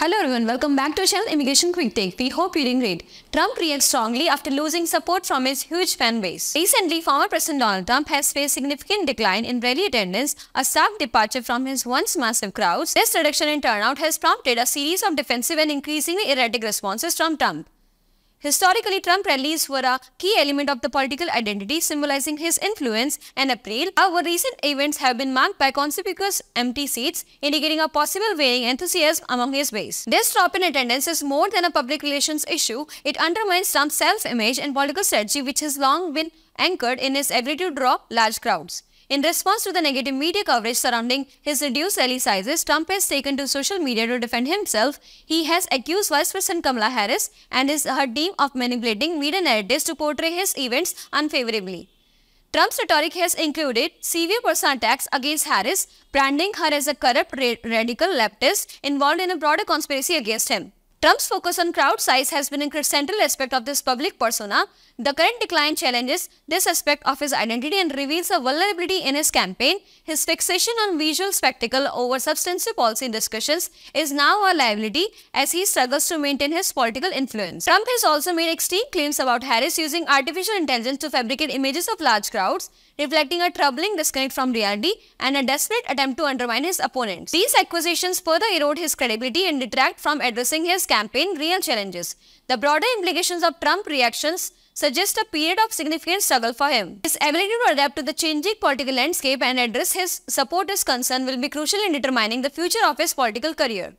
Hello everyone, welcome back to Shell Immigration Quick Take. We hope you're doing great. Trump reacts strongly after losing support from his huge fan base. Recently, former President Donald Trump has faced significant decline in rally attendance, a stark departure from his once massive crowds. This reduction in turnout has prompted a series of defensive and increasingly erratic responses from Trump. Historically, Trump rallies were a key element of the political identity, symbolizing his influence. In April, However, recent events have been marked by conspicuous empty seats, indicating a possible waning enthusiasm among his base. This drop in attendance is more than a public relations issue. It undermines Trump's self-image and political strategy, which has long been anchored in his ability to draw large crowds. In response to the negative media coverage surrounding his reduced rally sizes, Trump has taken to social media to defend himself. He has accused Vice President Kamala Harris and his, her team of manipulating media narratives to portray his events unfavorably. Trump's rhetoric has included severe personal attacks against Harris, branding her as a corrupt radical leftist involved in a broader conspiracy against him. Trump's focus on crowd size has been a central aspect of this public persona. The current decline challenges this aspect of his identity and reveals a vulnerability in his campaign. His fixation on visual spectacle over substantive policy discussions is now a liability as he struggles to maintain his political influence. Trump has also made extreme claims about Harris using artificial intelligence to fabricate images of large crowds, reflecting a troubling disconnect from reality and a desperate attempt to undermine his opponents. These accusations further erode his credibility and detract from addressing his campaign real challenges. The broader implications of Trump's reactions suggest a period of significant struggle for him. His ability to adapt to the changing political landscape and address his supporters' concern will be crucial in determining the future of his political career.